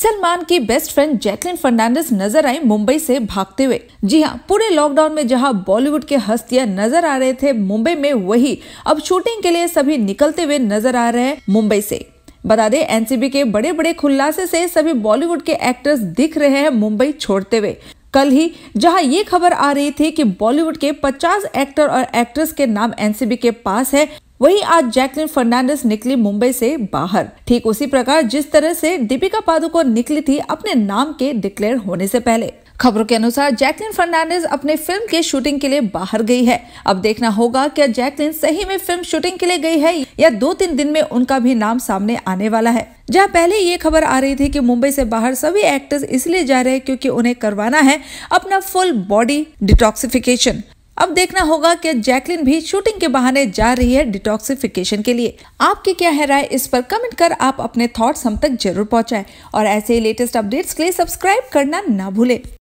सलमान की best friend Jacqueline Fernandes नजर आई मुंबई से भागते हुए जी हाँ पूरे लॉकडाउन में जहां बॉलीवुड के हस्तियां नजर आ रहे थे मुंबई में वही अब शूटिंग के लिए सभी निकलते हुए नजर आ रहे हैं मुंबई से बता दें एनसीबी के बड़े बड़े खुलासे से सभी बॉलीवुड के एक्टर्स दिख रहे हैं मुंबई छोड़ते हुए कल ही जहां ये खबर आ रही थी कि बॉलीवुड के 50 एक्टर और एक्ट्रेस के नाम एनसीबी के पास है वहीं आज जैकलिन फर्नांडिस निकली मुंबई से बाहर ठीक उसी प्रकार जिस तरह से दीपिका पादुकोण निकली थी अपने नाम के डिक्लेयर होने से पहले खबरों के अनुसार जैकलिन फर्नांडिस अपने फिल्म के शूटिंग के लिए बाहर गई है अब देखना होगा क्या जैकलिन सही में फिल्म शूटिंग के लिए गई है या दो तीन दिन में उनका भी नाम सामने आने वाला है जहां पहले ये खबर आ रही थी कि मुंबई से बाहर सभी एक्टर्स इसलिए जा रहे हैं क्योंकि उन्हें करवाना है अपना फुल बॉडी डिटॉक्सिफिकेशन अब देखना होगा कि जैकलिन भी शूटिंग के बहाने जा रही है डिटॉक्सिफिकेशन के लिए आपकी क्या है राय इस पर कमेंट कर आप अपने थॉट्स हम तक जरूर पहुंचाएं और ऐसे ही लेटेस्ट अपडेट्स के लिए सब्सक्राइब करना ना भूलें